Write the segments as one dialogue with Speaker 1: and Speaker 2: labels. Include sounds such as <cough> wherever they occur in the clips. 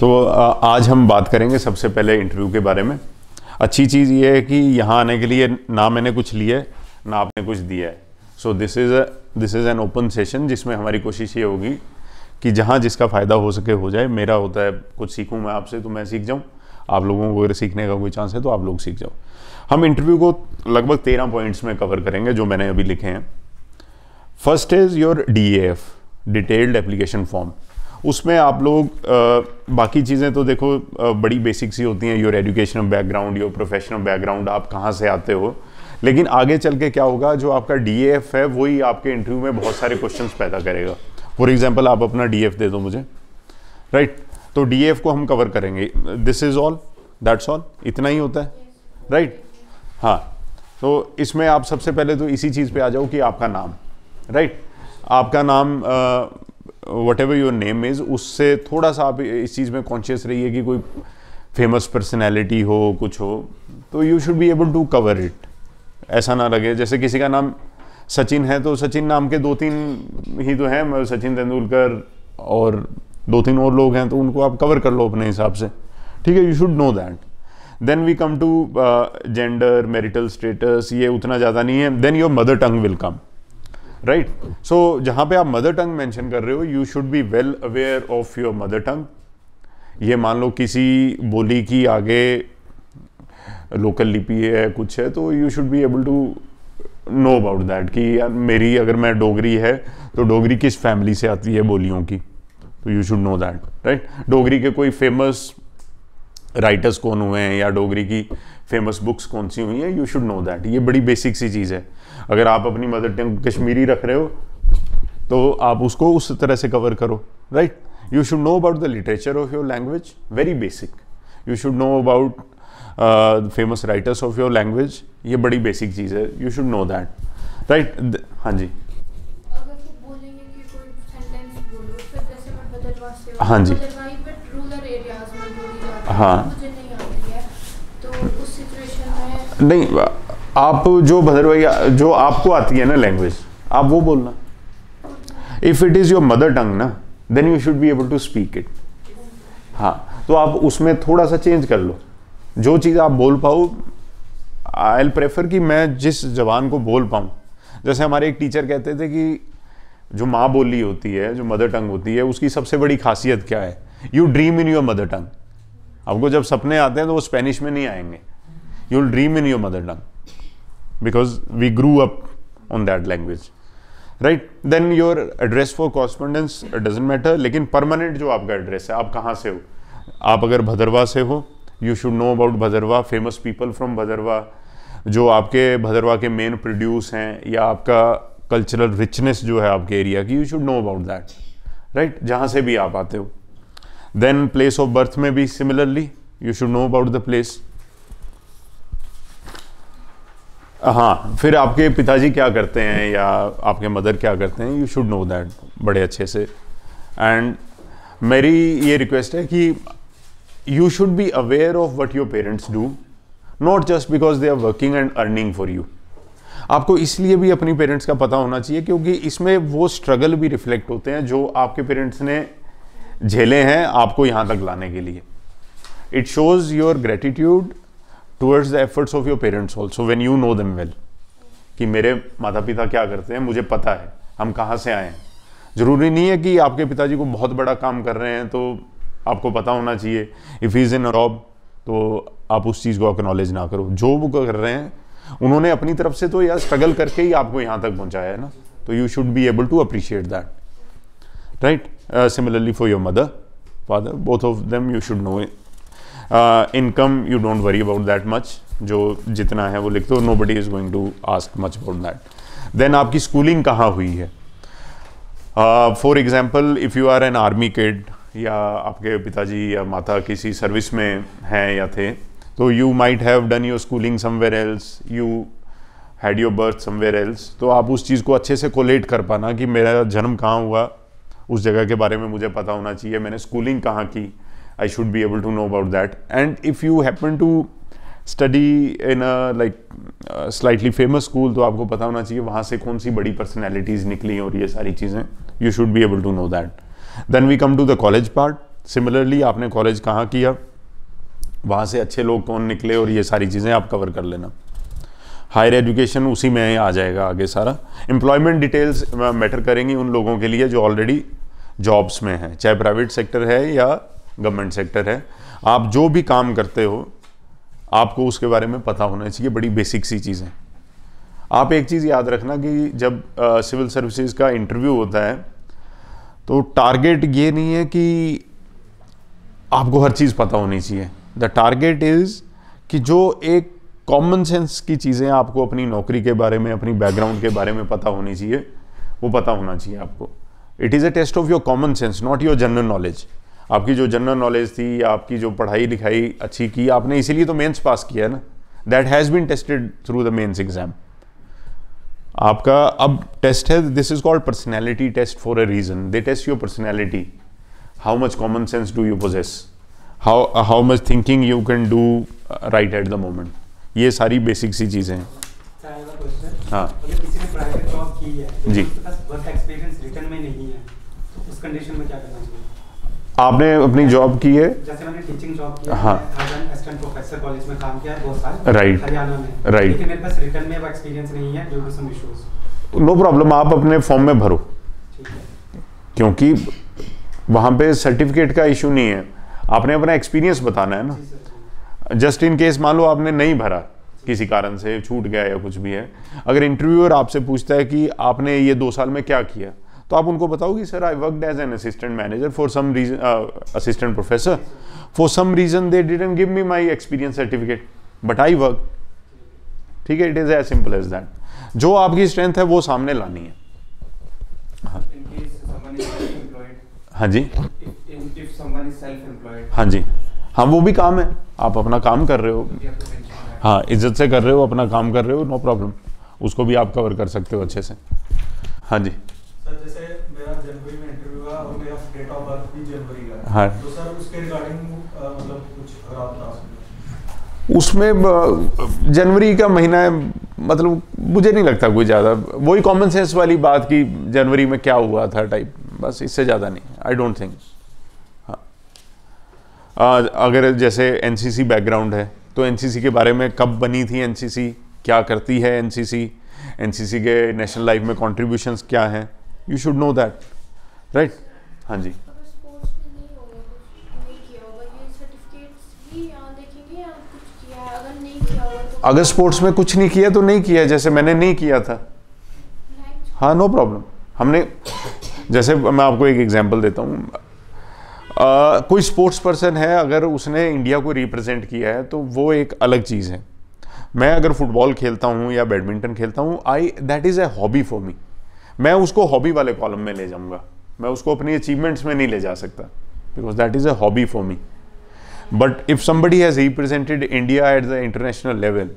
Speaker 1: तो आज हम बात करेंगे सबसे पहले इंटरव्यू के बारे में अच्छी चीज़ ये है कि यहाँ आने के लिए ना मैंने कुछ लिया है ना आपने कुछ दिया है so this is this is an open session जिसमें हमारी कोशिश ये होगी कि जहाँ जिसका फ़ायदा हो सके हो जाए मेरा होता है कुछ सीखूँ मैं आपसे तो मैं सीख जाऊँ आप लोगों को अगर सीखने का कोई चांस है तो आप लोग सीख जाओ हम इंटरव्यू को लगभग तेरह पॉइंट्स में कवर करेंगे जो मैंने अभी लिखे हैं first is your D A F detailed application form उसमें आप लोग बाकी चीज़ें तो देखो बड़ी बेसिक सी होती हैं your educational background your professional background आप कहाँ से आते हो लेकिन आगे चल के क्या होगा जो आपका डी है वही आपके इंटरव्यू में बहुत सारे क्वेश्चन पैदा करेगा फॉर एग्जाम्पल आप अपना डी दे दो मुझे राइट right? तो डी को हम कवर करेंगे this is all that's all इतना ही होता है राइट right? हाँ तो इसमें आप सबसे पहले तो इसी चीज़ पे आ जाओ कि आपका नाम राइट right? आपका नाम आ, whatever your name is उससे थोड़ा सा आप इस चीज़ में कॉन्शियस रहिए कि कोई फेमस पर्सनैलिटी हो कुछ हो तो you should be able to cover it ऐसा ना लगे जैसे किसी का नाम सचिन है तो सचिन नाम के दो तीन ही तो हैं सचिन तेंदुलकर और दो तीन और लोग हैं तो उनको आप कवर कर लो अपने हिसाब से ठीक है you should know that then we come to gender marital status ये उतना ज़्यादा नहीं है then your mother tongue will come right so जहाँ पे आप मदर टंग मेंशन कर रहे हो you should be well aware of your mother tongue ये मान लो किसी बोली की आगे लोकल लिपि है कुछ है तो you should be able to know about that कि यार मेरी अगर मैं डोगरी है तो डोगरी किस फैमिली से आती है बोलियों की तो you should know that right Dogri के कोई फेमस राइटर्स कौन हुए हैं या डोगरी की फेमस बुक्स कौन सी हुई हैं यू शुड नो दैट ये बड़ी बेसिक सी चीज़ है अगर आप अपनी मदर टंग कश्मीरी रख रहे हो तो आप उसको उस तरह से कवर करो right you should know about the literature of your language very basic you should know about famous writers of your language ये बड़ी बेसिक चीज़ है you should know that right हाँ जी हाँ जी हाँ तो नहीं आप जो भदर भाई जो आपको आती है ना लैंग्वेज आप वो बोलना if it is your mother tongue ना then you should be able to speak it हाँ तो आप उसमें थोड़ा सा चेंज कर लो जो चीज़ आप बोल पाओ आई एल प्रेफर कि मैं जिस जबान को बोल पाऊँ जैसे हमारे एक टीचर कहते थे कि जो माँ बोली होती है जो मदर टंग होती है उसकी सबसे बड़ी खासियत क्या है you dream in your mother tongue आपको जब सपने आते हैं तो वो स्पेनिश में नहीं आएंगे you dream in your mother tongue because we grew up on that language right then your address for correspondence doesn't matter लेकिन परमानेंट जो आपका एड्रेस है आप कहाँ से हो आप अगर भदरवा से हो you should know about Bhaderwah famous people from Bhaderwah जो आपके भदरवा के मेन प्रोड्यूस हैं या आपका कल्चरल रिचनेस जो है आपके एरिया की you should know about that right जहाँ से भी आप आते हो देन प्लेस ऑफ बर्थ में भी similarly you should know about the place हाँ फिर आपके पिताजी क्या करते हैं या आपके मदर क्या करते हैं यू शुड नो दैट बड़े अच्छे से एंड मेरी ये रिक्वेस्ट है कि you should be aware of what your parents do not just because they are working and earning for you आपको इसलिए भी अपनी पेरेंट्स का पता होना चाहिए क्योंकि इसमें वो स्ट्रगल भी रिफ्लेक्ट होते हैं जो आपके पेरेंट्स ने झेले हैं आपको यहाँ तक लाने के लिए it shows your gratitude towards the efforts of your parents also when you know them well कि मेरे माता पिता क्या करते हैं मुझे पता है हम कहाँ से आए हैं ज़रूरी नहीं है कि आपके पिताजी को बहुत बड़ा काम कर रहे हैं तो आपको पता होना चाहिए इफ़ इज़ इन रॉब तो आप उस चीज़ को एक्नॉलेज ना करो जो वो कर रहे हैं उन्होंने अपनी तरफ से तो यार स्ट्रगल करके ही आपको यहाँ तक पहुँचाया है ना तो you should be able to appreciate that right similarly for your mother father both of them you should know income you don't worry about that much जो जितना है वो लिख दो nobody is going to ask much about that then आपकी schooling कहाँ हुई है for example if you are an army kid या आपके पिताजी या माता किसी सर्विस में हैं या थे तो you might have done your schooling somewhere else you had your birth somewhere else तो आप उस चीज़ को अच्छे से कोलेट कर पाना कि मेरा जन्म कहाँ हुआ उस जगह के बारे में मुझे पता होना चाहिए मैंने स्कूलिंग कहाँ की I should be able to know about that. And if you happen to study in like slightly famous school तो आपको पता होना चाहिए वहाँ से कौन सी बड़ी पर्सनैलिटीज़ निकली और ये सारी चीज़ें you should be able to know that then we come to the college part similarly आपने कॉलेज कहाँ किया वहाँ से अच्छे लोग कौन निकले और ये सारी चीज़ें आप कवर कर लेना हायर एजुकेशन उसी में आ जाएगा आगे सारा एम्प्लॉयमेंट डिटेल्स मैटर करेंगी उन लोगों के लिए जो ऑलरेडी जॉब्स में हैं चाहे प्राइवेट सेक्टर है या गवर्नमेंट सेक्टर है आप जो भी काम करते हो आपको उसके बारे में पता होना चाहिए बड़ी बेसिक सी चीज़ें आप एक चीज़ याद रखना कि जब सिविल सर्विसेज का इंटरव्यू होता है तो टारगेट ये नहीं है कि आपको हर चीज़ पता होनी चाहिए द टारगेट इज़ कि जो एक कॉमन सेंस की चीज़ें आपको अपनी नौकरी के बारे में अपनी बैकग्राउंड के बारे में पता होनी चाहिए वो पता होना चाहिए आपको it is a test of your common sense not your general knowledge आपकी जो जनरल नॉलेज थी आपकी जो पढ़ाई लिखाई अच्छी की आपने इसीलिए तो मेंस पास किया ना that has been tested through the mains exam आपका अब टेस्ट है this is called personality test for a reason they test your personality how much common sense do you possess how how much thinking you can do right at the moment ये सारी basic सी चीज़ें हैं हाँ तो जी तो तो आपने अपनी जॉब की है जैसे मैंने टीचिंग जॉब की हाँ असिस्टेंट प्रोफेसर कॉलेज में काम किया दो साल राइट हरियाणा में राइट लेकिन मेरे पास रिटर्न में वो एक्सपीरियंस नहीं है due to some issues no problem आप अपने फॉर्म में भरो क्योंकि वहाँ पे सर्टिफिकेट का इशू नहीं है आपने अपना एक्सपीरियंस बताना है ना जस्ट इन केस मान लो आपने नहीं भरा किसी कारण से छूट गया या कुछ भी है अगर इंटरव्यूअर आपसे पूछता है कि आपने ये दो साल में क्या किया तो आप उनको बताओ कि sir I worked as an assistant manager for some reason assistant professor for some reason they didn't give me my experience certificate but I work ठीक है it is as simple as that जो आपकी strength है वो सामने लानी है हाँ, हाँ जी हाँ जी हाँ वो भी काम है आप अपना काम कर रहे हो हाँ इज्जत से कर रहे हो अपना काम कर रहे हो नो प्रॉब्लम उसको भी आप कवर कर सकते हो अच्छे से हाँ जी जैसे मेरा जनवरी में इंटरव्यू हुआ और मेरा डेट ऑफ बर्थ भी जनवरी का हाँ तो सर उसके रिगार्डिंग मतलब कुछ खराब था उसमें जनवरी का महीना है मतलब मुझे नहीं लगता कोई ज़्यादा वही कॉमन सेंस वाली बात कि जनवरी में क्या हुआ था टाइप बस इससे ज़्यादा नहीं आई डोंट थिंक हाँ अगर जैसे एनसीसी बैकग्राउंड है तो एनसीसी के बारे में कब बनी थी एनसीसी क्या करती है एनसीसी एनसीसी के नेशनल लाइफ में कॉन्ट्रीब्यूशन क्या हैं you should know that right हाँ जी अगर स्पोर्ट्स तो तो में कुछ नहीं किया तो नहीं किया जैसे मैंने नहीं किया था हाँ नो प्रॉब्लम हमने जैसे मैं आपको एक एग्जांपल देता हूँ कोई स्पोर्ट्स पर्सन है अगर उसने इंडिया को रिप्रेजेंट किया है तो वो एक अलग चीज़ है मैं अगर फुटबॉल खेलता हूँ या बैडमिंटन खेलता हूँ I that is a hobby for me मैं उसको हॉबी वाले कॉलम में ले जाऊंगा मैं उसको अपनी अचीवमेंट्स में नहीं ले जा सकता because that is a hobby for me but if somebody has represented India at the international level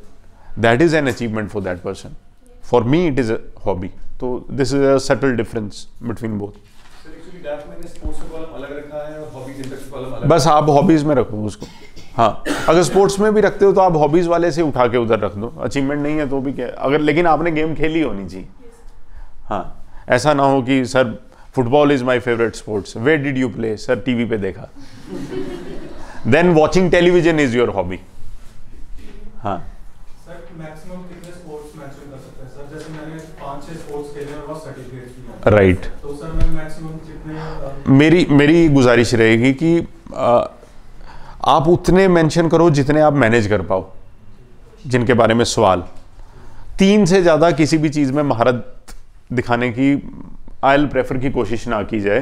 Speaker 1: that is an achievement for that person for me it is a hobby तो this is a subtle difference between both बस आप hobbies में रखो उसको हाँ अगर sports में भी रखते हो तो आप हॉबीज़ वाले से उठा के उधर रख दो अचीवमेंट नहीं है तो भी क्या अगर लेकिन आपने गेम खेली होनी चाहिए हाँ ऐसा ना हो कि sir football is my favourite sports way did you play sir TV पे देखा then watching television is your hobby हाँ राइट right. तो मेरी मेरी गुजारिश रहेगी कि आ, आप उतने मेंशन करो जितने आप मैनेज कर पाओ जिनके बारे में सवाल तीन से ज़्यादा किसी भी चीज़ में महारत दिखाने की आई प्रेफर की कोशिश ना की जाए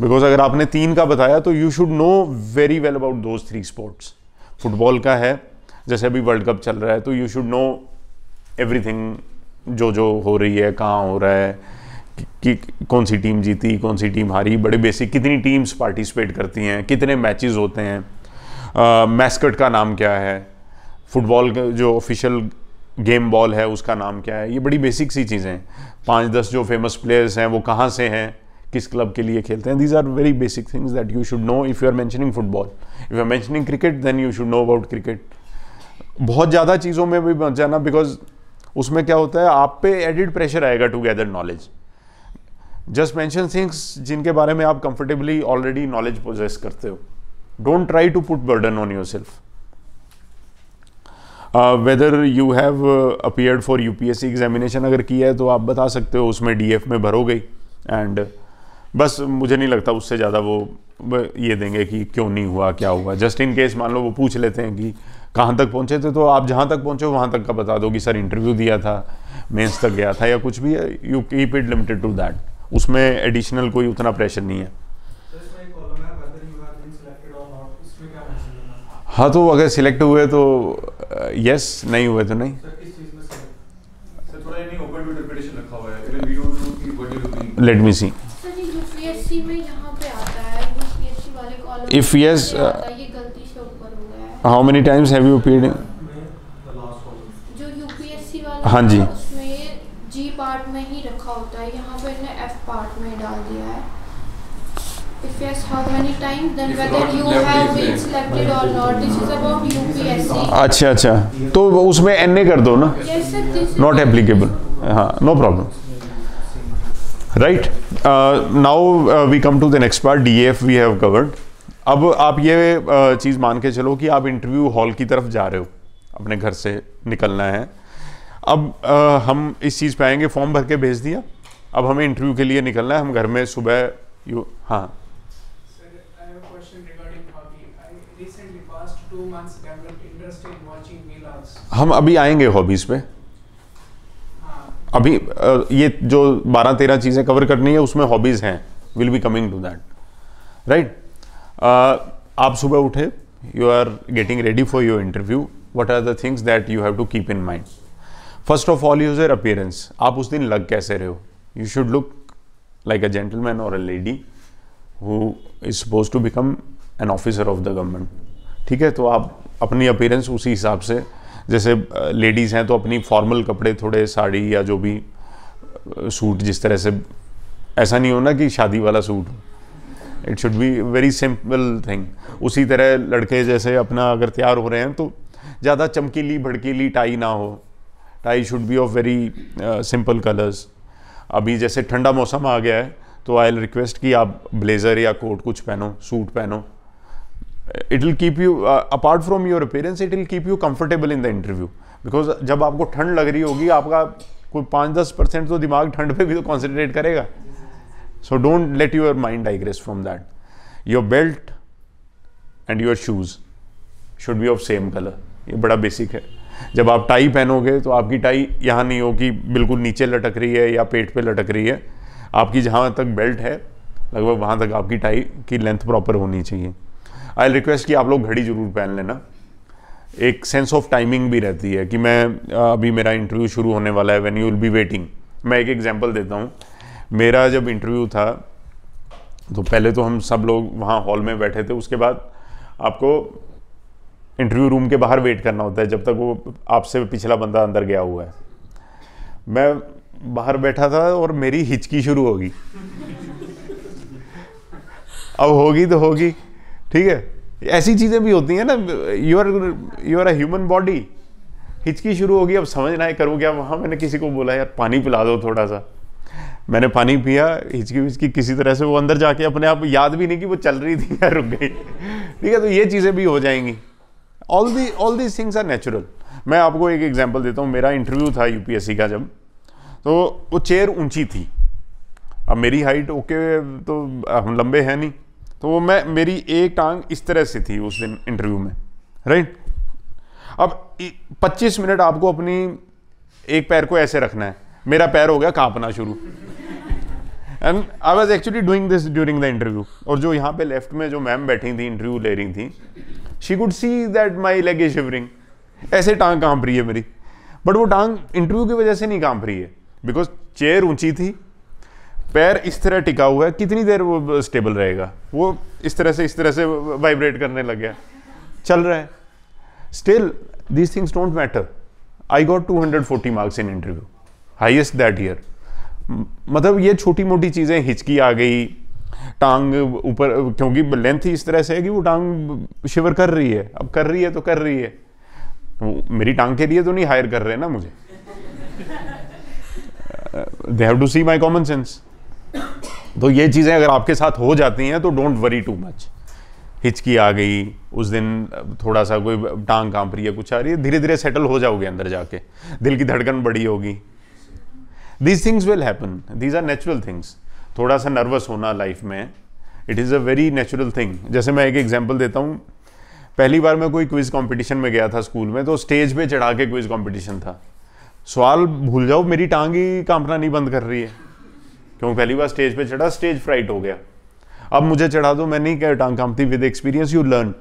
Speaker 1: बिकॉज अगर आपने तीन का बताया तो you should know very well about those three sports football का है जैसे अभी वर्ल्ड कप चल रहा है तो यू शुड नो एवरीथिंग जो जो हो रही है कहाँ हो रहा है कि, कि कौन सी टीम जीती कौन सी टीम हारी बड़े बेसिक कितनी टीम्स पार्टिसिपेट करती हैं कितने मैचेस होते हैं मैस्कट का नाम क्या है फुटबॉल जो ऑफिशियल गेम बॉल है उसका नाम क्या है ये बड़ी बेसिक सी चीज़ें हैं पाँच दस जो फेमस प्लेयर्स हैं वो कहाँ से हैं किस क्लब के लिए खेलते हैं these are very basic things that you should know if you are mentioning football if you are mentioning cricket then you should know about cricket बहुत ज़्यादा चीज़ों में भी मत जाना बिकॉज उसमें क्या होता है आप पे एडिड प्रेशर आएगा to gather knowledge just mention things जिनके बारे में आप कंफर्टेबली ऑलरेडी नॉलेज प्रोजेस करते हो don't try to put burden on yourself whether you have appeared for C examination अगर किया है तो आप बता सकते हो उसमें एफ में भरो गई एंड बस मुझे नहीं लगता उससे ज़्यादा वो ये देंगे कि क्यों नहीं हुआ क्या हुआ जस्ट इन केस मान लो वो पूछ लेते हैं कि कहाँ तक पहुँचे थे तो आप जहाँ तक पहुँचे वहाँ तक का बता दो कि सर इंटरव्यू दिया था मेंस तक गया था या कुछ भी you keep it limited to that उसमें एडिशनल कोई उतना प्रेशर नहीं है हाँ तो अगर सिलेक्ट हुए तो यस uh, नहीं हुए तो नहीं let me see if yes how many times have you appeared हाँ जी जी पार्ट में ही रखा होता है यहाँ पे एफ पार्ट में डाल दिया है अच्छा अच्छा तो उसमें एन ए कर दो ना नॉट एप्लीकेबल हाँ no problem right now we come to the next part D F we have covered अब आप ये uh, चीज़ मान के चलो कि आप इंटरव्यू हॉल की तरफ जा रहे हो अपने घर से निकलना है अब uh, हम इस चीज़ पे आएंगे फॉर्म भर के भेज दिया अब हमें इंटरव्यू के लिए निकलना है हम घर में सुबह यू हाँ हम अभी आएंगे हॉबीज़ पे अभी ये जो बारह तेरह चीज़ें कवर करनी है उसमें हॉबीज़ हैं will be coming to that right आप सुबह उठे you are getting ready for your interview what are the things that you have to keep in mind first of all use your appearance आप उस दिन लग कैसे रहे हो you should look like a gentleman और a lady who is suppose to become an officer of the government ठीक है तो आप अपनी अपियरेंस उसी हिसाब से जैसे लेडीज़ हैं तो अपनी फॉर्मल कपड़े थोड़े साड़ी या जो भी सूट जिस तरह से ऐसा नहीं हो ना कि शादी वाला सूट हो it should be very simple thing उसी तरह लड़के जैसे अपना अगर तैयार हो रहे हैं तो ज़्यादा चमकीली भड़कीली टाई ना हो tie should be of very simple colours अभी जैसे ठंडा मौसम आ गया है तो आई रिक्वेस्ट कि आप ब्लेज़र या कोट कुछ पहनो सूट पहनो it will keep you apart from your appearance it will keep you comfortable in the interview because जब आपको ठंड लग रही होगी आपका कोई पाँच दस परसेंट तो दिमाग ठंड पे भी तो कॉन्सेंट्रेट करेगा so don't let your mind digress from that your belt and your shoes should be of same colour ये बड़ा बेसिक है जब आप टाई पहनोगे तो आपकी टाई यहाँ नहीं होगी बिल्कुल नीचे लटक रही है या पेट पे लटक रही है आपकी जहाँ तक बेल्ट है लगभग वहाँ तक आपकी टाई की लेंथ प्रॉपर होनी चाहिए आई रिक्वेस्ट कि आप लोग घड़ी जरूर पहन लेना एक सेंस ऑफ टाइमिंग भी रहती है कि मैं अभी मेरा इंटरव्यू शुरू होने वाला है when you will be waiting मैं एक एग्जांपल देता हूँ मेरा जब इंटरव्यू था तो पहले तो हम सब लोग वहाँ हॉल में बैठे थे उसके बाद आपको इंटरव्यू रूम के बाहर वेट करना होता है जब तक वो आपसे पिछला बंदा अंदर गया हुआ है मैं बाहर बैठा था और मेरी हिचकी शुरू होगी अब होगी तो होगी ठीक है ऐसी चीज़ें भी होती हैं ना you are you are a human body हिचकी शुरू होगी अब समझ ना करूँ क्या वहाँ मैंने किसी को बोला यार पानी पिला दो थोड़ा सा मैंने पानी पिया हिचकी विचकी किसी तरह से वो अंदर जाके अपने आप याद भी नहीं कि वो चल रही थी या रुक गई ठीक है तो ये चीज़ें भी हो जाएंगी all the all these things are natural मैं आपको एक एग्जाम्पल देता हूँ मेरा इंटरव्यू था यूपीएससी का जब तो वो चेयर ऊंची थी अब मेरी हाइट ओके तो हम लंबे हैं नहीं तो वो मैं मेरी एक टांग इस तरह से थी उस दिन इंटरव्यू में राइट अब 25 मिनट आपको अपनी एक पैर को ऐसे रखना है मेरा पैर हो गया कांपना शुरू and I was actually doing this during the interview और जो यहाँ पे लेफ्ट में जो मैम बैठी थी इंटरव्यू ले रही थी she could see that my leg is shivering ऐसे टांग कांप रही है मेरी बट वो टांग इंटरव्यू की वजह से नहीं कांप रही है बिकॉज चेयर ऊंची थी पैर इस तरह टिका हुआ है कितनी देर वो स्टेबल रहेगा वो इस तरह से इस तरह से वाइब्रेट करने लग गया चल रहा है still these things don't matter I got 240 marks in interview highest that year मतलब ये छोटी मोटी चीज़ें हिचकी आ गई टांग ऊपर क्योंकि लेंथ इस तरह से है कि वो टांग शिवर कर रही है अब कर रही है तो कर रही है मेरी टांग के लिए तो नहीं हायर कर रहे ना मुझे they have to see my common sense तो ये चीज़ें अगर आपके साथ हो जाती हैं तो डोंट वरी टू मच हिचकी आ गई उस दिन थोड़ा सा कोई टांग कांप रही है कुछ आ रही है धीरे धीरे सेटल हो जाओगे अंदर जाके दिल की धड़कन बड़ी होगी these things will happen these are natural things थोड़ा सा नर्वस होना लाइफ में it is a very natural thing जैसे मैं एक एग्जाम्पल देता हूँ पहली बार मैं कोई क्विज़ कॉम्पिटिशन में गया था स्कूल में तो स्टेज पर चढ़ा के क्विज़ कॉम्पिटिशन था सवाल भूल जाओ मेरी टांग ही कांपना नहीं बंद कर रही है क्योंकि पहली बार स्टेज पे चढ़ा स्टेज फ्राइट हो गया अब मुझे चढ़ा दो मैं नहीं कह टांग कामती विद एक्सपीरियंस यू लर्न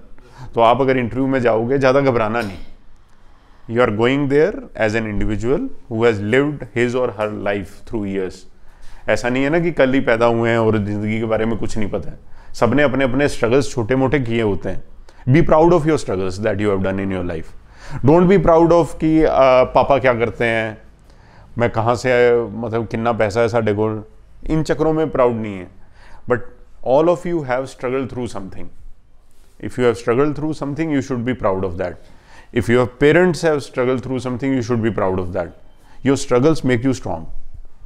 Speaker 1: तो आप अगर इंटरव्यू में जाओगे ज़्यादा घबराना नहीं you are going there as an individual who has lived his और हर लाइफ थ्रू ईयर्स ऐसा नहीं है ना कि कल ही पैदा हुए हैं और ज़िंदगी के बारे में कुछ नहीं पता है सब ने अपने अपने स्ट्रगल्स छोटे मोटे किए होते हैं be proud of your struggles that you have done in your life don't be proud of कि पापा क्या करते हैं मैं कहाँ से मतलब कितना पैसा है साढ़े को इन चक्रों में प्राउड नहीं है but all of you have struggle through something if you have struggle through something you should be proud of that if have parents have struggle through something you should be proud of that your struggles make you strong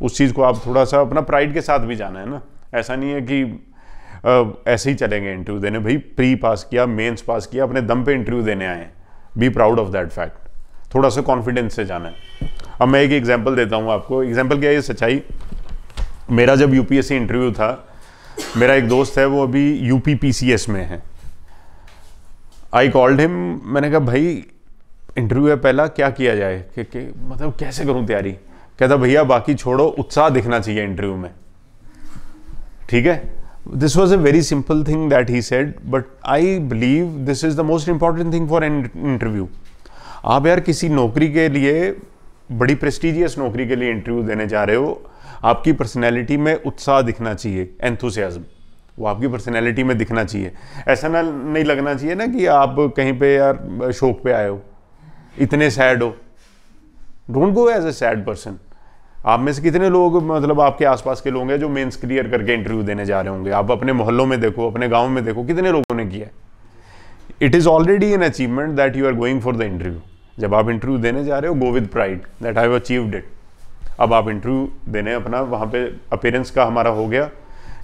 Speaker 1: उस चीज़ को आप थोड़ा सा अपना pride के साथ भी जाना है ना ऐसा नहीं है कि ऐसे ही चलेंगे इंटरव्यू देने भाई प्री पास किया मेंस पास किया अपने दम पे इंटरव्यू देने आए हैं be proud of that fact थोड़ा सा कॉन्फिडेंस से जाना है अब मैं एक एग्जाम्पल देता हूँ आपको एग्जाम्पल क्या है सच्चाई मेरा जब यूपीएससी इंटरव्यू था मेरा एक दोस्त है वो अभी यूपीपीसीएस में है आई कॉल्ड हिम मैंने कहा भाई इंटरव्यू है पहला क्या किया जाए कि, कि मतलब कैसे करूं तैयारी कहता भैया बाकी छोड़ो उत्साह दिखना चाहिए इंटरव्यू में ठीक है this was a very simple thing that he said but I believe this is the most important thing for an interview आप यार किसी नौकरी के लिए बड़ी प्रेस्टिजियस नौकरी के लिए इंटरव्यू देने जा रहे हो आपकी पर्सनैलिटी में उत्साह दिखना चाहिए एंथुसियाज्म वो आपकी पर्सनैलिटी में दिखना चाहिए ऐसा ना नहीं लगना चाहिए ना कि आप कहीं पे यार शोक पे आए हो इतने सैड हो don't go as a sad person आप में से कितने लोग मतलब आपके आसपास के लोग हैं जो मेंस क्लियर करके इंटरव्यू देने जा रहे होंगे आप अपने मोहल्लों में देखो अपने गाँव में देखो कितने लोगों ने किया it is already an achievement that you are going for the interview जब आप इंटरव्यू देने जा रहे हो go with pride that have achieved it अब आप इंटरव्यू देने अपना वहाँ पे अपेयरेंस का हमारा हो गया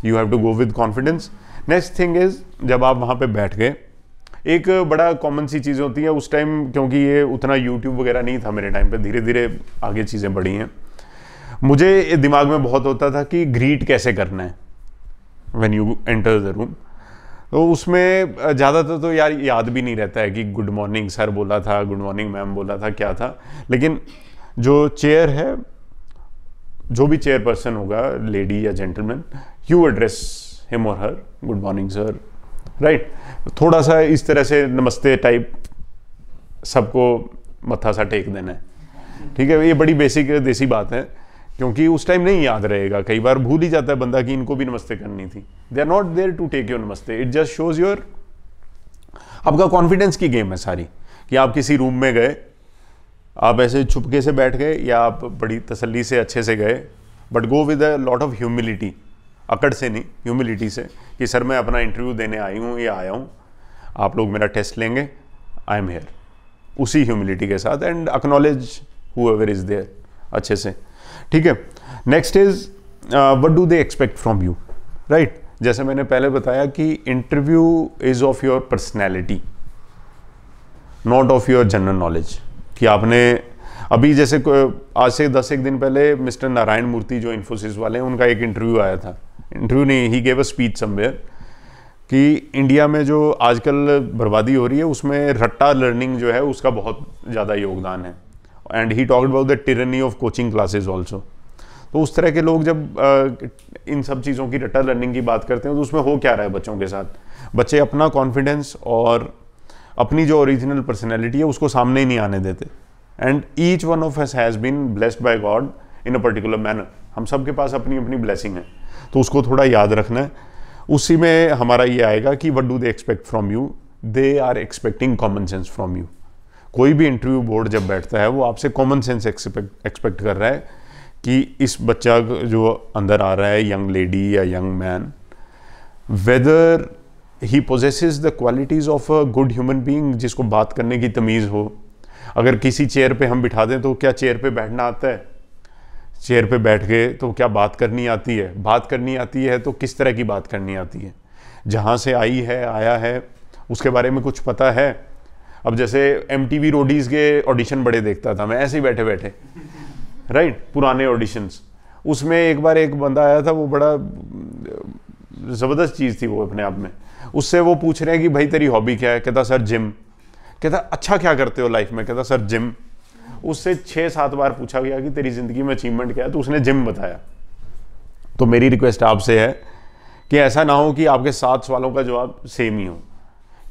Speaker 1: you have to go with confidence next thing is जब आप वहाँ पे बैठ गए एक बड़ा कॉमन सी चीज़ होती है उस टाइम क्योंकि ये उतना यूट्यूब वगैरह नहीं था मेरे टाइम पे धीरे धीरे आगे चीज़ें बढ़ी हैं मुझे दिमाग में बहुत होता था कि ग्रीट कैसे करना है when you enter the room तो उसमें ज़्यादातर तो यार याद भी नहीं रहता है कि गुड मॉर्निंग सर बोला था गुड मॉर्निंग मैम बोला था क्या था लेकिन जो चेयर है जो भी चेयर पर्सन होगा लेडी या जेंटलमैन यू एड्रेस हिम और her good morning sir right थोड़ा सा इस तरह से नमस्ते टाइप सबको मत्था सा टेक देना है ठीक है ये बड़ी बेसिक देसी बात है क्योंकि उस टाइम नहीं याद रहेगा कई बार भूल ही जाता है बंदा कि इनको भी नमस्ते करनी थी they are not there to take your namaste it just shows your आपका कॉन्फिडेंस की गेम है सारी कि आप किसी रूम में गए आप ऐसे छुपके से बैठ गए या आप बड़ी तसल्ली से अच्छे से गए but go with a lot of humility अकड़ से नहीं ह्यूमिलिटी से कि सर मैं अपना इंटरव्यू देने आई हूँ या आया हूँ आप लोग मेरा टेस्ट लेंगे आई एम हेयर उसी ह्यूमिलिटी के साथ and acknowledge ever is there अच्छे से ठीक है next is what do they expect from you right जैसे मैंने पहले बताया कि interview is of your personality not of your general knowledge कि आपने अभी जैसे आज से दस एक दिन पहले मिस्टर नारायण मूर्ति जो इन्फोसिस वाले हैं उनका एक इंटरव्यू आया था इंटरव्यू नहीं he gave a speech somewhere कि इंडिया में जो आजकल बर्बादी हो रही है उसमें रट्टा लर्निंग जो है उसका बहुत ज़्यादा योगदान है and he talked about the tyranny of coaching classes also तो उस तरह के लोग जब आ, इन सब चीज़ों की रटा लर्निंग की बात करते हैं तो उसमें हो क्या रहा है बच्चों के साथ बच्चे अपना कॉन्फिडेंस और अपनी जो ओरिजिनल पर्सनैलिटी है उसको सामने ही नहीं आने देते and each one of us has been blessed by God in a particular manner हम सब के पास अपनी अपनी ब्लेसिंग है तो उसको थोड़ा याद रखना है उसी में हमारा ये आएगा कि what do they expect from you they are expecting common sense from you कोई भी इंटरव्यू बोर्ड जब बैठता है वो आपसे कॉमन सेंस एक्सपेक्ट एक्सपेक्ट कर रहा है कि इस बच्चा जो अंदर आ रहा है यंग लेडी या young man whether he possesses the qualities of a good human being जिसको बात करने की तमीज़ हो अगर किसी चेयर पे हम बिठा दें तो क्या चेयर पे बैठना आता है चेयर पे बैठ के तो क्या बात करनी आती है बात करनी आती है तो किस तरह की बात करनी आती है जहाँ से आई है आया है उसके बारे में कुछ पता है अब जैसे एम टी वी रोडीज के ऑडिशन बड़े देखता था मैं ऐसे ही बैठे बैठे राइट right? पुराने ऑडिशंस उसमें एक बार एक बंदा आया था वो बड़ा ज़बरदस्त चीज़ थी वो अपने आप में उससे वो पूछ रहे हैं कि भाई तेरी हॉबी क्या है कहता सर जिम कहता अच्छा क्या करते हो लाइफ में कहता सर जिम उससे छः सात बार पूछा गया कि तेरी ज़िंदगी में अचीवमेंट क्या है तो उसने जिम बताया तो मेरी रिक्वेस्ट आपसे है कि ऐसा ना हो कि आपके सात सवालों का जवाब सेम ही हो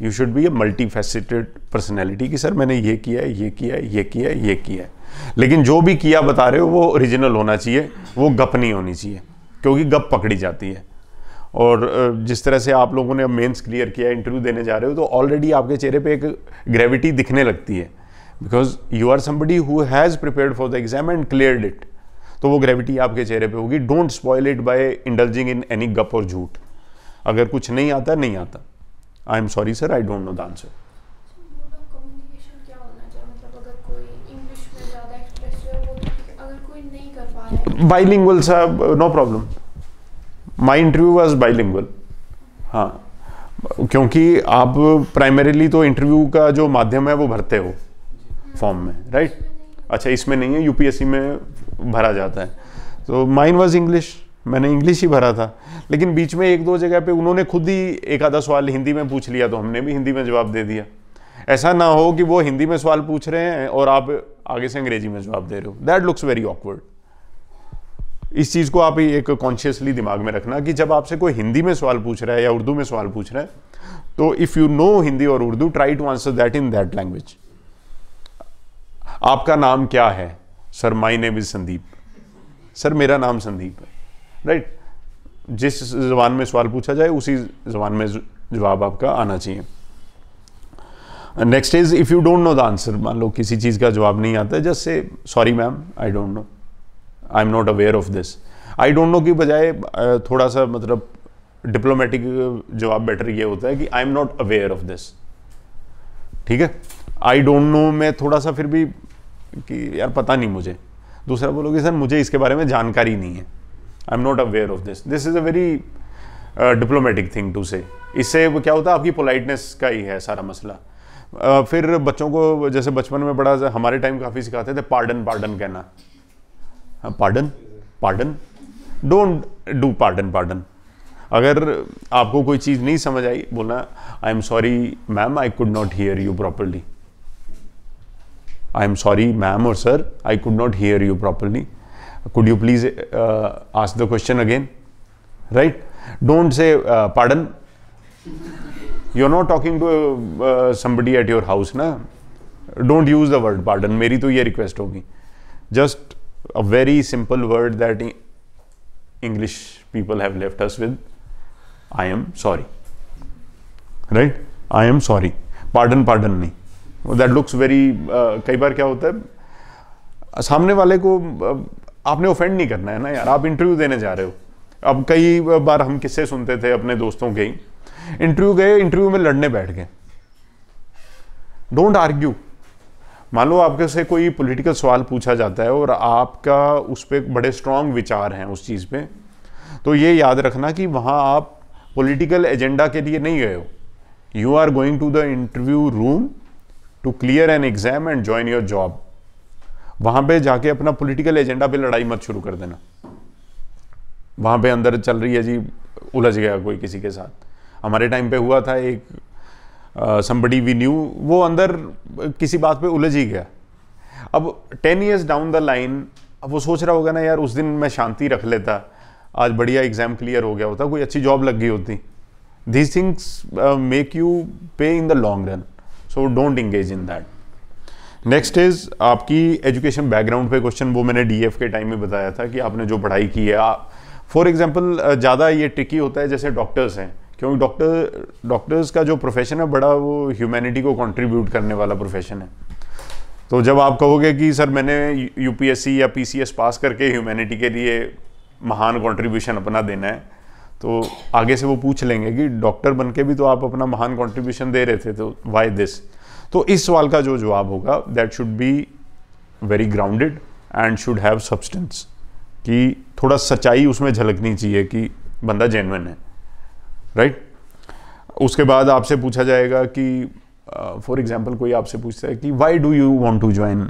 Speaker 1: you should be a multifaceted personality कि सर मैंने ये किया है ये किया है ये किया है ये किया है लेकिन जो भी किया बता रहे हो वो ओरिजिनल होना चाहिए वो गप नहीं होनी चाहिए क्योंकि गप पकड़ी जाती है और जिस तरह से आप लोगों ने अब मेंस क्लियर किया इंटरव्यू देने जा रहे हो तो ऑलरेडी आपके चेहरे पे एक ग्रेविटी दिखने लगती है because you are somebody who has prepare for the exam and clear it तो वो ग्रेविटी आपके चेहरे पे होगी don't spoil it by indulging in any गप और झूठ अगर कुछ नहीं आता नहीं आता I am sorry sir I don't know the answer bilingual sir no problem my interview was bilingual हाँ क्योंकि आप प्राइमरीली तो इंटरव्यू का जो माध्यम है वो भरते हो फॉर्म में राइट अच्छा इसमें नहीं है यूपीएससी में भरा जाता है तो माइन वॉज इंग्लिश मैंने इंग्लिश ही भरा था लेकिन बीच में एक दो जगह पे उन्होंने खुद ही एक आधा सवाल हिंदी में पूछ लिया तो हमने भी हिंदी में जवाब दे दिया ऐसा ना हो कि वो हिंदी में सवाल पूछ रहे हैं और आप आगे से अंग्रेजी में जवाब दे रहे हो दैट लुक्स वेरी ऑकवर्ड इस चीज़ को आप एक कॉन्शियसली दिमाग में रखना कि जब आपसे कोई हिंदी में सवाल पूछ रहा है या उर्दू में सवाल पूछ रहा है तो इफ़ यू नो हिंदी और Urdu try to answer that in that language आपका नाम क्या है sir my name is Sandeep sir मेरा नाम संदीप है राइट जिस जबान में सवाल पूछा जाए उसी जबान में जवाब आपका आना चाहिए next is if you don't know the answer मान लो किसी चीज़ का जवाब नहीं आता just say sorry ma'am I don't know I am not aware of this I don't know की बजाय थोड़ा सा मतलब डिप्लोमेटिक जवाब बेटर ये होता है कि I am not aware of this ठीक है आई डोंट नो में थोड़ा सा फिर भी कि यार पता नहीं मुझे दूसरा बोलोगे सर मुझे इसके बारे में जानकारी नहीं है I am not aware of this this is a very diplomatic thing to say इससे क्या होता है आपकी पोलाइटनेस का ही है सारा मसला Uh, फिर बच्चों को जैसे बचपन में बड़ा हमारे टाइम काफ़ी सिखाते थे पार्डन पार्डन कहना pardon pardon don't do pardon pardon अगर आपको कोई चीज़ नहीं समझ आई बोलना I am sorry ma'am I could not hear you properly I am sorry ma'am और sir I could not hear you properly could you please uh, ask the question again right don't say uh, pardon you're not talking to uh, somebody at your house na don't use the word pardon meri to ye request hogi just a very simple word that english people have left us with i am sorry right i am sorry pardon pardon नहीं that looks very uh, कई बार क्या होता है सामने वाले को आपने offend नहीं करना है ना यार आप इंटरव्यू देने जा रहे हो अब कई बार हम किस्से सुनते थे अपने दोस्तों के ही इंटरव्यू गए इंटरव्यू में लड़ने बैठ गए डोंट आर्ग्यू मान लो आपके से कोई पॉलिटिकल सवाल पूछा जाता है और आपका उस पर बड़े स्ट्रांग विचार हैं उस चीज़ पे तो ये याद रखना कि वहाँ आप पॉलिटिकल एजेंडा के लिए नहीं गए हो you are going to the interview room to clear an exam and join your job वहां पे जाके अपना पॉलिटिकल एजेंडा पे लड़ाई मत शुरू कर देना वहां पे अंदर चल रही है जी उलझ गया कोई किसी के साथ हमारे टाइम पे हुआ था एक संबड़ी वी न्यू वो अंदर किसी बात पे उलझ ही गया अब ten years down the line अब वो सोच रहा होगा ना यार उस दिन मैं शांति रख लेता आज बढ़िया एग्जाम क्लियर हो गया होता कोई अच्छी जॉब लग गई होती these things make you pay in the long run so don't engage in that next is आपकी एजुकेशन बैकग्राउंड पे क्वेश्चन वो मैंने डीएफ के टाइम में बताया था कि आपने जो पढ़ाई की है फॉर एग्जांपल ज़्यादा ये ट्रिकी होता है जैसे डॉक्टर्स हैं क्योंकि डॉक्टर डॉक्टर्स का जो प्रोफेशन है बड़ा वो ह्यूमैनिटी को कंट्रीब्यूट करने वाला प्रोफेशन है तो जब आप कहोगे कि सर मैंने यूपीएससी या पीसीएस पास करके ह्यूमैनिटी के लिए महान कंट्रीब्यूशन अपना देना है तो आगे से वो पूछ लेंगे कि डॉक्टर बन के भी तो आप अपना महान कंट्रीब्यूशन दे रहे थे तो वाई दिस तो इस सवाल का जो जवाब होगा that should be very grounded and should have substance कि थोड़ा सच्चाई उसमें झलकनी चाहिए कि बंदा जेनवन है राइट right? उसके बाद आपसे पूछा जाएगा कि फॉर uh, एग्जाम्पल कोई आपसे पूछता है कि why do you want to join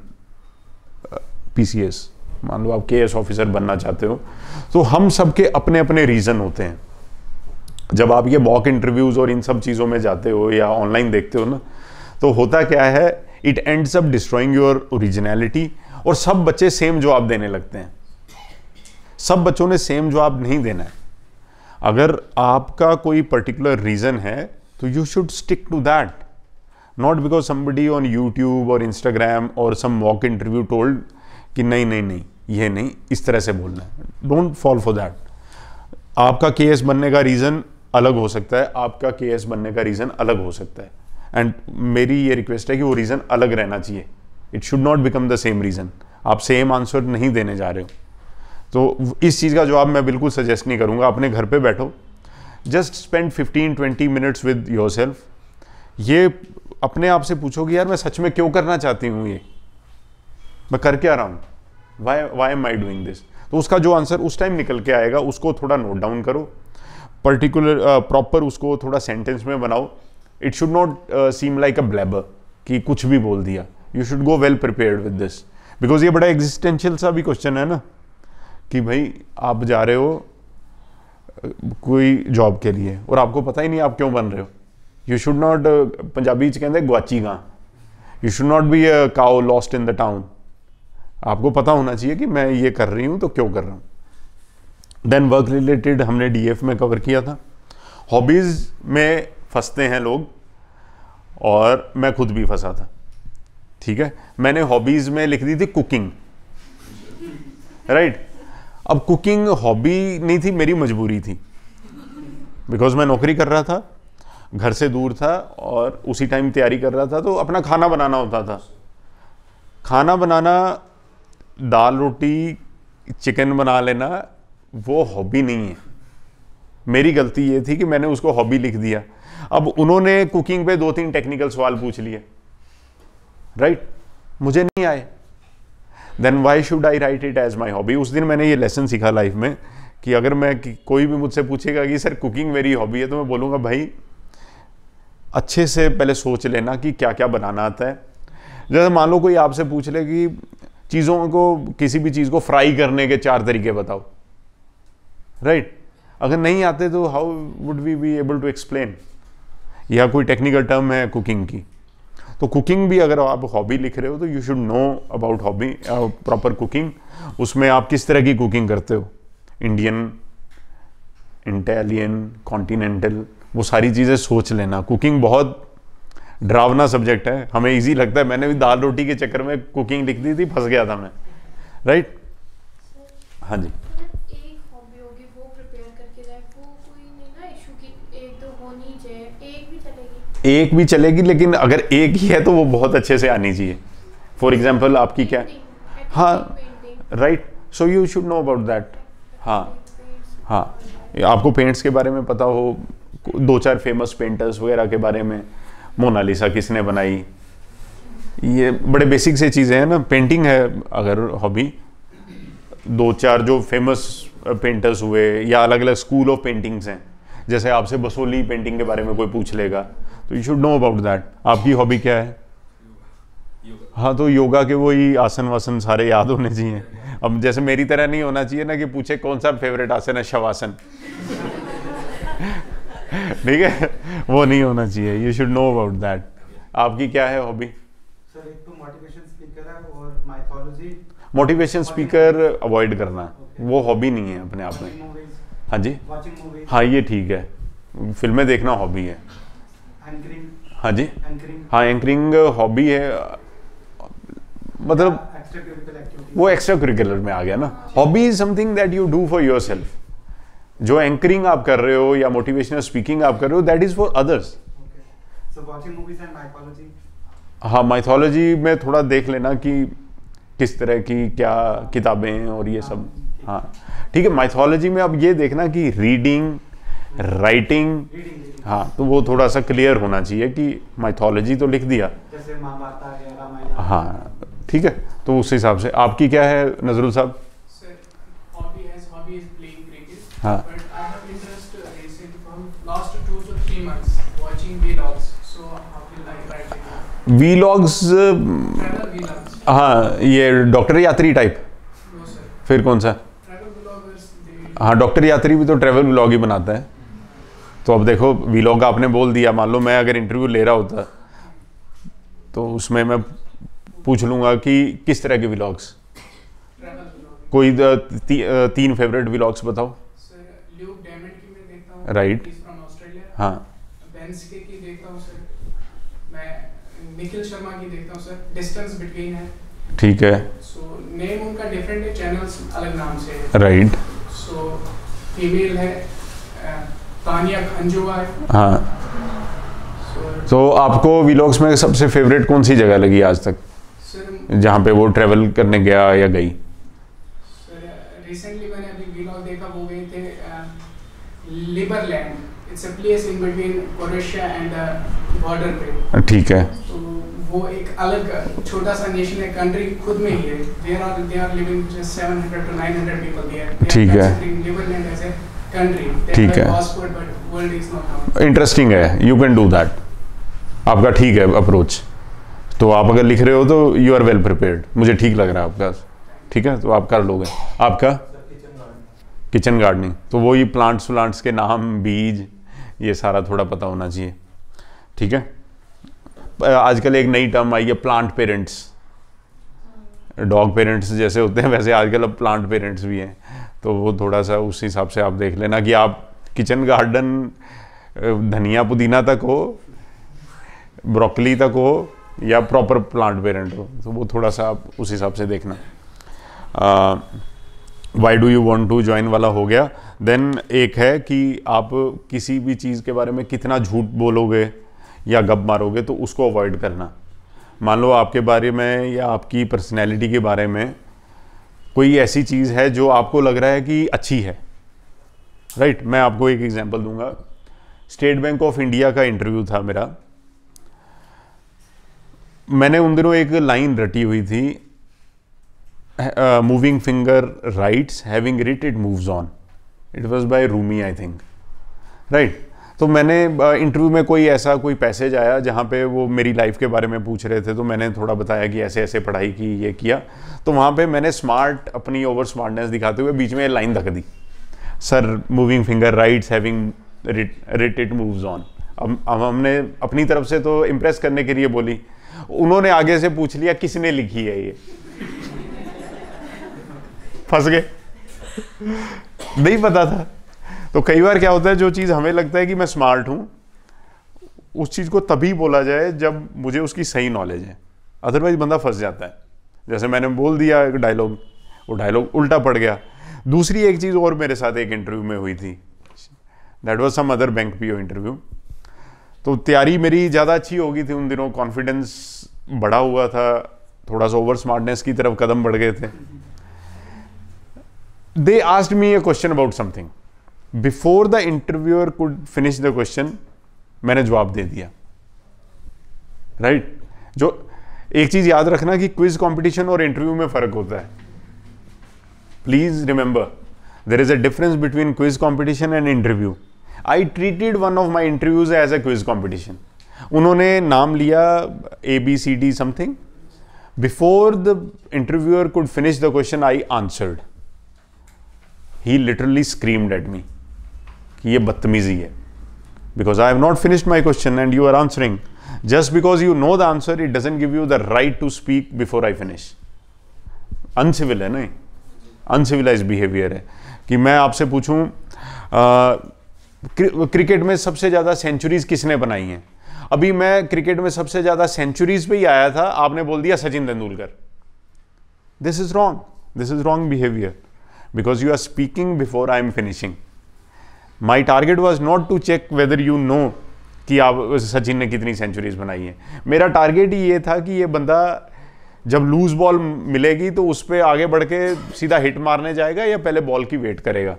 Speaker 1: P C S मान लो आप के एस ऑफिसर बनना चाहते हो तो हम सबके अपने अपने रीज़न होते हैं जब आप ये वॉक इंटरव्यूज़ और इन सब चीज़ों में जाते हो या ऑनलाइन देखते हो ना तो होता क्या है it ends up destroying your originality और सब बच्चे सेम जवाब देने लगते हैं सब बच्चों ने सेम जवाब नहीं देना है अगर आपका कोई पर्टिकुलर रीज़न है तो you should stick to that not because somebody on YouTube और इंस्टाग्राम और सम वॉक इंटरव्यू टोल्ड कि नहीं नहीं नहीं ये नहीं इस तरह से बोलना है डोंट फॉल फॉर दैट आपका केस बनने का रीज़न अलग हो सकता है आपका केस बनने का रीज़न अलग हो सकता है एंड मेरी ये रिक्वेस्ट है कि वो रीज़न अलग रहना चाहिए it should not become the same reason आप सेम आंसर नहीं देने जा रहे हो तो इस चीज़ का जवाब मैं बिल्कुल सजेस्ट नहीं करूँगा अपने घर पे बैठो just spend 15 20 minutes with yourself ये अपने आप से पूछो कि यार मैं सच में क्यों करना चाहती हूँ ये मैं करके आ रहा हूँ why why am I doing this तो उसका जो आंसर उस टाइम निकल के आएगा उसको थोड़ा नोट डाउन करो पर्टिकुलर प्रॉपर uh, उसको थोड़ा सेंटेंस में बनाओ it should not seem like a blabber कि कुछ भी बोल दिया you should go well prepared with this because ये बड़ा एग्जिस्टेंशियल सा भी क्वेश्चन है ना कि भाई आप जा रहे हो कोई जॉब के लिए और आपको पता ही नहीं आप क्यों बन रहे हो यू शुड नॉट पंजाबी कहते गुआची गां you should not be a cow lost in the town आपको पता होना चाहिए कि मैं ये कर रही हूँ तो क्यों कर रहा हूँ देन वर्क रिलेटेड हमने डीएफ में कवर किया था हॉबीज़ में फंसते हैं लोग और मैं खुद भी फंसा था ठीक है मैंने हॉबीज़ में लिख दी थी कुकिंग राइट right? अब कुकिंग हॉबी नहीं थी मेरी मजबूरी थी बिकॉज मैं नौकरी कर रहा था घर से दूर था और उसी टाइम तैयारी कर रहा था तो अपना खाना बनाना होता था खाना बनाना दाल रोटी चिकन बना लेना वो हॉबी नहीं है मेरी गलती ये थी कि मैंने उसको हॉबी लिख दिया अब उन्होंने कुकिंग पे दो तीन टेक्निकल सवाल पूछ लिए राइट right? मुझे नहीं आए then why should I write it as my hobby उस दिन मैंने ये लेसन सीखा लाइफ में कि अगर मैं कि कोई भी मुझसे पूछेगा कि सर कुकिंग मेरी हॉबी है तो मैं बोलूँगा भाई अच्छे से पहले सोच लेना कि क्या क्या बनाना आता है जैसे मान लो कोई आपसे पूछ ले कि चीज़ों को किसी भी चीज़ को फ्राई करने के चार तरीके बताओ राइट right? अगर नहीं आते तो how would we be able to explain या कोई टेक्निकल टर्म है कुकिंग की तो कुकिंग भी अगर आप हॉबी लिख रहे हो तो you should know about hobby proper cooking उसमें आप किस तरह की कुकिंग करते हो इंडियन इटालियन कॉन्टीनेंटल वो सारी चीज़ें सोच लेना कुकिंग बहुत डरावना सब्जेक्ट है हमें इजी लगता है मैंने भी दाल रोटी के चक्कर में कुकिंग लिख दी थी फंस गया था मैं राइट right? हाँ जी एक भी चलेगी लेकिन अगर एक ही है तो वो बहुत अच्छे से आनी चाहिए फॉर एग्जाम्पल आपकी क्या हाँ right so you should know about that हाँ हाँ आपको पेंट्स के बारे में पता हो दो चार फेमस पेंटर्स वगैरह के बारे में मोनालिसा किसने बनाई ये बड़े बेसिक से चीज़ें हैं ना पेंटिंग है अगर हॉबी दो चार जो फेमस पेंटर्स हुए या अलग अलग स्कूल ऑफ पेंटिंग्स हैं जैसे आपसे बसोली पेंटिंग के बारे में कोई पूछ लेगा तो you should know about that आपकी हॉबी क्या है हाँ तो योगा के वही आसन वासन सारे याद होने चाहिए अब जैसे मेरी तरह नहीं होना चाहिए ना कि पूछे कौन सा फेवरेट आसन है शवासन ठीक है वो नहीं होना चाहिए you should know about that आपकी क्या है हॉबी मोटिवेशन स्पीकर अवॉइड करना okay. वो हॉबी नहीं है अपने आप में हाँ जी हाँ ये ठीक है फिल्में देखना हॉबी है हाँ जी हाँ एंकरिंग हॉबी है मतलब वो एक्स्ट्रा करिकुलर में आ गया ना hobby is something that you do for yourself जो एंकरिंग आप कर रहे हो या मोटिवेशनल स्पीकिंग आप कर रहे हो दैट इज फॉर अदर्स हाँ माइथोलॉजी में थोड़ा देख लेना कि किस तरह की क्या किताबें और ये हाँ, सब हाँ ठीक है माइथोलॉजी में अब ये देखना कि रीडिंग राइटिंग हाँ तो वो थोड़ा सा क्लियर होना चाहिए कि माइथोलॉजी तो लिख दिया हाँ ठीक है तो उस हिसाब से आपकी क्या है नजरुल साहब हाँ लॉग्स uh, uh, हाँ ये डॉक्टर यात्री टाइप फिर कौन सा हाँ डॉक्टर यात्री भी तो ट्रेवल ब्लॉग ही बनाता है तो अब देखो वीलॉग आपने बोल दिया मान लो मैं अगर इंटरव्यू ले रहा होता तो उसमें मैं पूछ लूंगा कि किस तरह के व्लॉग्स कोई ती, तीन फेवरेट व्लॉग्स बताओ राइट हाँ ठीक है नेम उनका डिफरेंट है चैनल्स अलग नाम से है राइट सो फीमेल है हाँ तो आपको वीलॉग्स में सबसे फेवरेट कौन सी जगह लगी आज तक जहाँ पे वो ट्रेवल करने गया या गई रिसेंटली मैंने अभी वीलॉग देखा वो गए थे Liberland uh, it's a place in between Croatia and border पे ठीक है तो वो एक अलग छोटा सा नेशन है कंट्री खुद में ही है there are living just 700 to 900 people there ठीक है लिबरलैंड एज ठीक है इंटरेस्टिंग है यू कैन डू दैट आपका ठीक है अप्रोच तो आप अगर लिख रहे हो तो यू आर वेल प्रिपेयर्ड मुझे ठीक लग रहा है आपका ठीक है तो आप कर लोगे आपका किचन गार्डनिंग तो वही प्लांट्स व्लांट्स के नाम बीज ये सारा थोड़ा पता होना चाहिए ठीक है आजकल एक नई टर्म आई है प्लांट पेरेंट्स डॉग पेरेंट्स जैसे होते हैं वैसे आजकल अब प्लांट पेरेंट्स भी हैं तो वो थोड़ा सा उस हिसाब से आप देख लेना कि आप किचन गार्डन धनिया पुदीना तक हो ब्रोकली तक हो या प्रॉपर प्लांट पेरेंट हो तो वो थोड़ा सा आप उस हिसाब से देखना why do you want to join वाला हो गया देन एक है कि आप किसी भी चीज़ के बारे में कितना झूठ बोलोगे या गप मारोगे तो उसको अवॉइड करना मान लो आपके बारे में या आपकी पर्सनैलिटी के बारे में कोई ऐसी चीज़ है जो आपको लग रहा है कि अच्छी है राइट right? मैं आपको एक एग्जांपल दूंगा स्टेट बैंक ऑफ इंडिया का इंटरव्यू था मेरा मैंने उन दिनों एक लाइन रटी हुई थी moving finger writes having writ it moves on it was by Rumi I think right तो मैंने इंटरव्यू में कोई ऐसा कोई पैसेज आया जहाँ पे वो मेरी लाइफ के बारे में पूछ रहे थे तो मैंने थोड़ा बताया कि ऐसे ऐसे पढ़ाई की ये किया तो वहाँ पे मैंने स्मार्ट अपनी ओवर स्मार्टनेस दिखाते हुए बीच में लाइन धक दी sir moving finger writes having writ it moves on अब हमने अपनी तरफ से तो इम्प्रेस करने के लिए बोली उन्होंने आगे से पूछ लिया किसने लिखी है ये फंस गए नहीं पता था तो कई बार क्या होता है जो चीज़ हमें लगता है कि मैं स्मार्ट हूँ उस चीज़ को तभी बोला जाए जब मुझे उसकी सही नॉलेज है अदरवाइज बंदा फंस जाता है जैसे मैंने बोल दिया एक डायलॉग वो डायलॉग उल्टा पड़ गया दूसरी एक चीज़ और मेरे साथ एक इंटरव्यू में हुई थी that was some other bank P interview तो तैयारी मेरी ज़्यादा अच्छी हो गई थी उन दिनों कॉन्फिडेंस बढ़ा हुआ था थोड़ा सा ओवर स्मार्टनेस की तरफ कदम बढ़ गए थे they asked me a question about something before the interviewer could finish the question मैंने जवाब दे दिया राइट right? जो एक चीज याद रखना कि क्विज कंपटीशन और इंटरव्यू में फर्क होता है please remember there is a difference between quiz competition and interview I treated one of my interviews as a quiz competition उन्होंने नाम लिया A B C D something before the interviewer could finish the question I answered he literally screamed at me कि ये बदतमीज़ी है because I have not finished my question and you are answering just because you know the answer it doesn't give you the right to speak before I finish uncivil है नहीं uncivilised behaviour है कि मैं आपसे पूछूं cricket में सबसे ज़्यादा सेंचुरीज किसने बनाई हैं अभी मैं क्रिकेट में सबसे ज़्यादा सेंचुरीज पे ही आया था आपने बोल दिया Sachin Tendulkar this is wrong this is wrong behaviour because you are speaking before I am finishing my target was not to check whether you know कि आप सचिन ने कितनी सेंचुरीज बनाई हैं मेरा टारगेट ही ये था कि ये बंदा जब लूज बॉल मिलेगी तो उस पर आगे बढ़ के सीधा हिट मारने जाएगा या पहले बॉल की वेट करेगा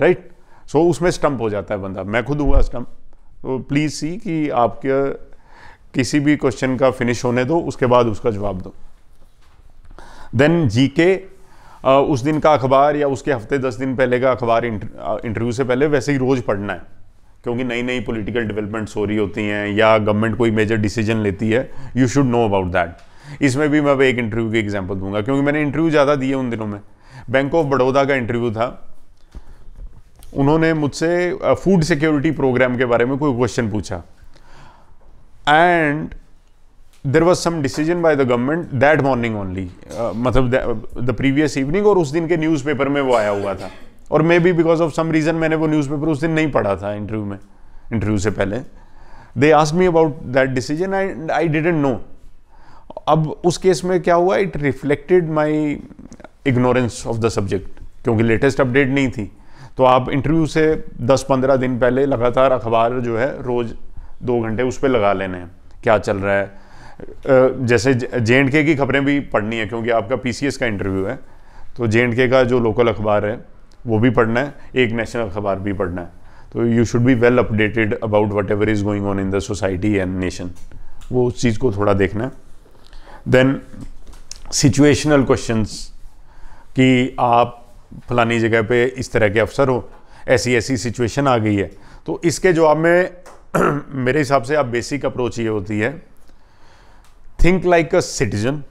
Speaker 1: राइट right? सो so, उसमें स्टंप हो जाता है बंदा मैं खुद हुआ स्टंप तो प्लीज़ सी कि आपके किसी भी क्वेश्चन का फिनिश होने दो उसके बाद उसका जवाब दो देन जी के उस दिन का अखबार या उसके हफ्ते दस दिन पहले का अखबार इंटरव्यू से पहले वैसे ही रोज़ पढ़ना है क्योंकि नई नई पॉलिटिकल डेवलपमेंट्स हो रही होती हैं या गवर्नमेंट कोई मेजर डिसीजन लेती है you should know about that इसमें भी मैं अब एक इंटरव्यू की एग्जाम्पल दूंगा क्योंकि मैंने इंटरव्यू ज़्यादा दिए उन दिनों में बैंक ऑफ बड़ौदा का इंटरव्यू था उन्होंने मुझसे फूड सिक्योरिटी प्रोग्राम के बारे में कोई क्वेश्चन पूछा and there was some decision by the government that morning only मतलब द प्रीवियस इवनिंग और उस दिन के न्यूज़पेपर में वो आया हुआ था और maybe because of some reason मैंने वो न्यूज़पेपर उस दिन नहीं पढ़ा था इंटरव्यू में इंटरव्यू से पहले they asked me about that decision and I didn't know अब उस केस में क्या हुआ it reflected my ignorance of the subject क्योंकि लेटेस्ट अपडेट नहीं थी तो आप इंटरव्यू से 10-15 दिन पहले लगातार अखबार जो है रोज़ दो घंटे उस पर लगा लेने हैं क्या चल रहा है जैसे जे एंड के की खबरें भी पढ़नी है क्योंकि आपका पी का इंटरव्यू है तो जे एंड के का जो लोकल अखबार है वो भी पढ़ना है एक नेशनल अखबार भी पढ़ना है तो you should be well updated about whatever is going on in the society and nation वो उस चीज़ को थोड़ा देखना है देन सिचुएशनल क्वेश्चंस कि आप फलानी जगह पे इस तरह के अफसर हो ऐसी ऐसी सिचुएशन आ गई है तो इसके जवाब में <clears throat> मेरे हिसाब से आप बेसिक अप्रोच ये होती है think like a citizen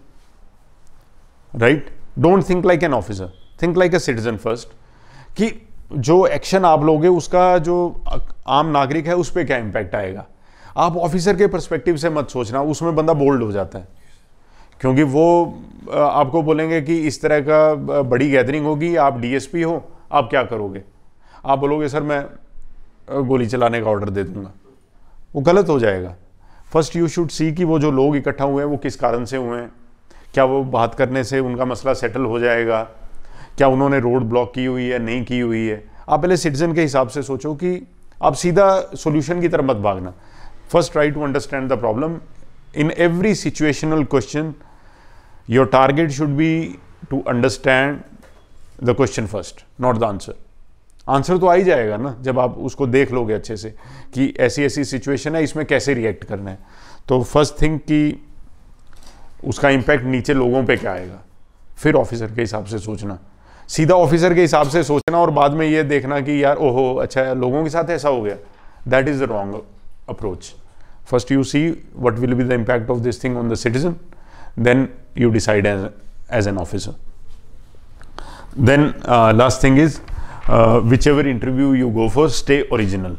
Speaker 1: right don't think like an officer think like a citizen first कि जो एक्शन आप लोगे उसका जो आम नागरिक है उस पर क्या इम्पैक्ट आएगा आप ऑफिसर के परस्पेक्टिव से मत सोचना उसमें बंदा बोल्ड हो जाता है क्योंकि वो आपको बोलेंगे कि इस तरह का बड़ी गैदरिंग होगी आप डीएसपी हो आप क्या करोगे आप बोलोगे सर मैं गोली चलाने का ऑर्डर दे दूंगा वो गलत हो जाएगा फर्स्ट यू शुड सी कि वो जो लोग इकट्ठा हुए हैं वो किस कारण से हुए हैं क्या वो बात करने से उनका मसला सेटल हो जाएगा क्या उन्होंने रोड ब्लॉक की हुई है नहीं की हुई है आप पहले सिटीजन के हिसाब से सोचो कि आप सीधा सोल्यूशन की तरफ मत भागना first try to understand the problem in every situational question your target should be to understand the question first not the answer answer तो आ ही जाएगा ना जब आप उसको देख लोगे अच्छे से कि ऐसी ऐसी सिचुएशन है इसमें कैसे रिएक्ट करना है तो फर्स्ट थिंग कि उसका इम्पैक्ट नीचे लोगों पे क्या आएगा फिर ऑफिसर के हिसाब से सोचना सीधा ऑफिसर के हिसाब से सोचना और बाद में ये देखना कि यार ओहो अच्छा यार लोगों के साथ ऐसा हो गया that is the wrong approach first you see what will be the impact of this thing on the citizen then you decide as an officer officer then uh, last thing is whichever interview you go for stay original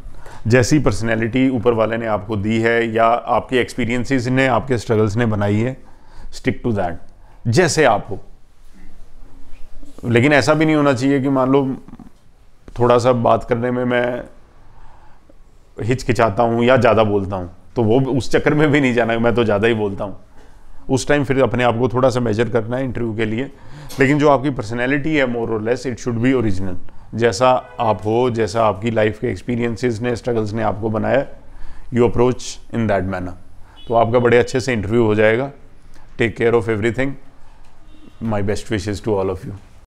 Speaker 1: जैसी personality ऊपर वाले ने आपको दी है या आपके experiences ने आपके स्ट्रगल्स ने बनाई है स्टिक टू दैट जैसे आप हो लेकिन ऐसा भी नहीं होना चाहिए कि मान लो थोड़ा सा बात करने में मैं हिचकिचाता हूँ या ज़्यादा बोलता हूँ तो वो उस चक्कर में भी नहीं जाना मैं तो ज़्यादा ही बोलता हूँ उस टाइम फिर अपने आप को थोड़ा सा मेजर करना है इंटरव्यू के लिए लेकिन जो आपकी पर्सनैलिटी है मोर और less it should be original जैसा आप हो जैसा आपकी लाइफ के एक्सपीरियंसेस ने स्ट्रगल्स ने आपको बनाया you approach in that manner तो आपका बड़े अच्छे से इंटरव्यू हो जाएगा take care of everything my best wishes to all of you